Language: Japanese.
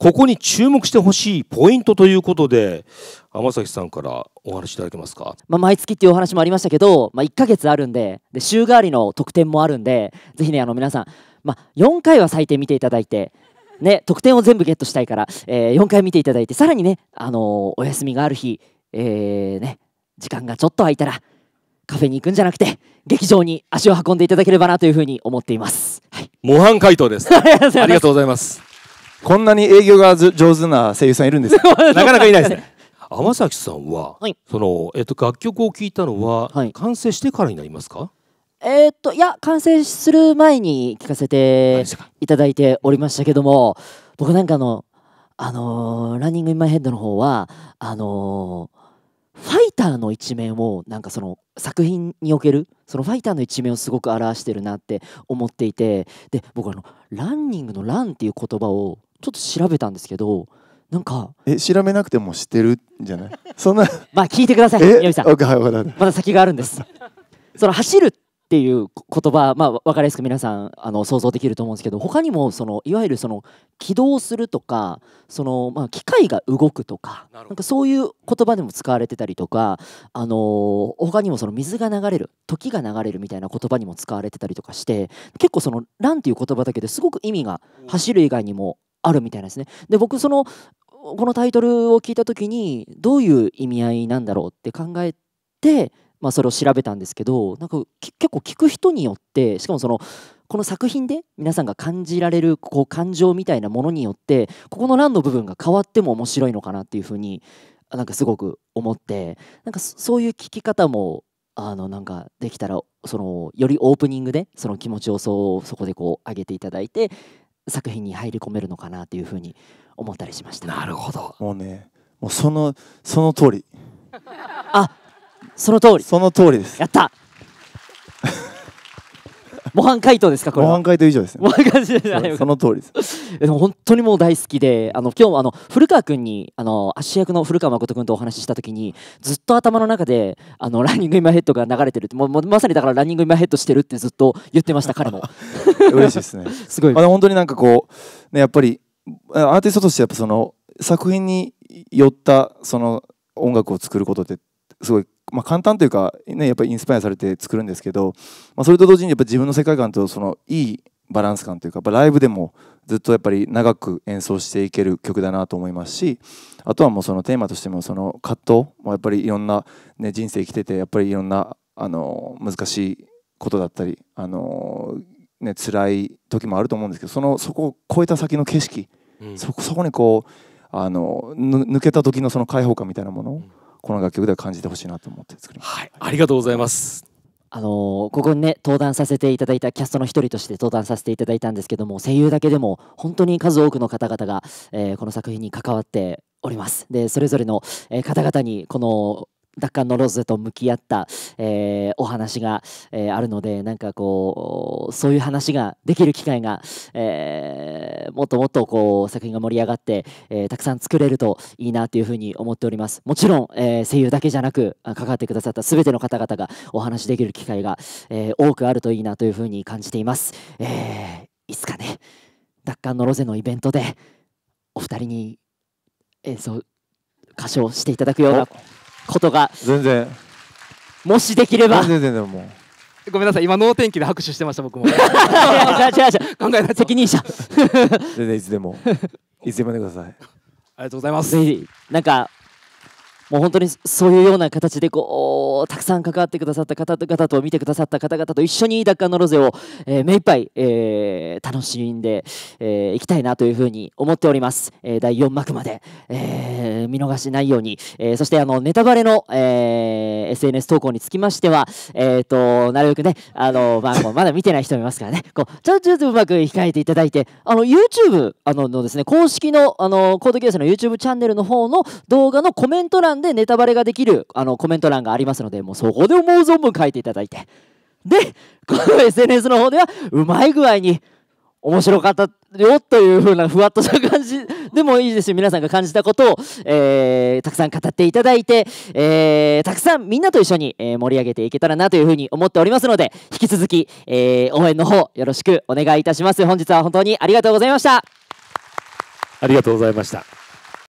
ここに注目してほしいポイントということで天崎さんからお話いただけますか、まあ、毎月っていうお話もありましたけど、まあ、1か月あるんでで週替わりの特典もあるんでぜひねあの皆さん、まあ、4回は最低見ていただいてね、得点を全部ゲットしたいから、えー、4回見ていただいてさらにね、あのー、お休みがある日、えーね、時間がちょっと空いたらカフェに行くんじゃなくて劇場に足を運んでいただければなというふうに思っています、はい、模範回答です ありがとうございますこんなに営業が上手な声優さんいるんですか なかなかいないですね 天崎さんは、はい、そのえっと楽曲を聞いたのは、はい、完成してからになりますかえー、っといや完成する前に聞かせていただいておりましたけども僕なんかのあのー、ランニングインマイヘッドの方はあのー、ファイターの一面をなんかその作品におけるそのファイターの一面をすごく表してるなって思っていてで僕あのランニングの「ラン」っていう言葉をちょっと調べたんですけどなんかえ調べなくても知ってるんじゃないそんなまあ聞いてください宮城さんまだ先があるんですその走るっていう言葉まあ分かりやすく皆さんあの想像できると思うんですけど他にもそのいわゆるその起動するとかそのまあ機械が動くとかなんかそういう言葉でも使われてたりとかあのー、他にもその水が流れる時が流れるみたいな言葉にも使われてたりとかして結構そのランっていう言葉だけですごく意味が走る以外にもあるみたいなんですね。で僕そのこのタイトルを聞いた時にどういう意味合いなんだろうって考えて、まあ、それを調べたんですけどなんか結構聞く人によってしかもそのこの作品で皆さんが感じられるこう感情みたいなものによってここの欄の部分が変わっても面白いのかなっていうふうになんかすごく思ってなんかそういう聞き方もあのなんかできたらそのよりオープニングでその気持ちをそうそこでこう上げていただいて作品に入り込めるのかなというふうに思ったりしましたなるほどもうねもうそのその通りあその通りその通りですやった模範解答ですかこれ模範解答以上ですね模その通りですでも本当にもう大好きであの今日あの古川君にあの足役の古川誠君とお話しした時にずっと頭の中であのランニングイマヘッドが流れてるってもうまさにだからランニングイマヘッドしてるってずっと言ってました彼も 嬉しいですね すごいあの本当になんかこうねやっぱりアーティストとしてやっぱその作品によったその音楽を作ることってすごいまあ、簡単というか、ね、やっぱりインスパイアされて作るんですけど、まあ、それと同時にやっぱ自分の世界観とそのいいバランス感というかやっぱライブでもずっとやっぱり長く演奏していける曲だなと思いますしあとはもうそのテーマとしてもその葛藤もやっぱりいろんな、ね、人生生きててやっぱりいろんなあの難しいことだったりあの、ね、辛い時もあると思うんですけどそのそこを超えた先の景色、うん、そこそこにこうあの抜けた時のその解放感みたいなもの、うんこの楽曲では感じてほしいなと思って作りました、はい、ありがとうございますあのー、ここにね登壇させていただいたキャストの一人として登壇させていただいたんですけども声優だけでも本当に数多くの方々が、えー、この作品に関わっておりますでそれぞれの、え方々にこの奪還のロズと向き合った、えー、お話が、えー、あるのでなんかこうそういう話ができる機会が、えもっともっとこう作品が盛り上がって、えー、たくさん作れるといいなというふうに思っておりますもちろん、えー、声優だけじゃなく関わってくださった全ての方々がお話しできる機会が、えー、多くあるといいなというふうに感じています、えー、いつかね奪還のロゼのイベントでお二人に演奏歌唱していただくようなことが全然もしできれば全然全然もうごめんなさい今能天気で拍手してました僕も 違う違う違う考えた責任者 全然いつでもいつでもでくださいありがとうございますなんかもう本当にそういうような形でこうたくさん関わってくださった方々と見てくださった方々と一緒に奪還のロゼを、えー、目いっぱい、えー、楽しんでい、えー、きたいなというふうに思っております、えー、第4幕まで、えー、見逃しないように、えー、そしてあのネタバレの、えー、SNS 投稿につきましては、えーと、なるべくねあの、まあ、まだ見てない人もいますからねこうちょっとうまく控えていただいてあの YouTube あののです、ね、公式のあのコードギアスの YouTube チャンネルの方の動画のコメント欄でネタバレができるあのコメント欄がありますので、もうそこで思う存分書いていただいて。で、この SNS の方では、うまい具合に、面白かったよというふうなふわっとした感じでもいいですし皆さんが感じたことを、えー、たくさん語っていただいて、えー、たくさんみんなと一緒に、えー、盛り上げていけたらなというふうに思っておりますので引き続き、えー、応援の方よろしくお願いいたします本日は本当にありがとうございましたありがとうございました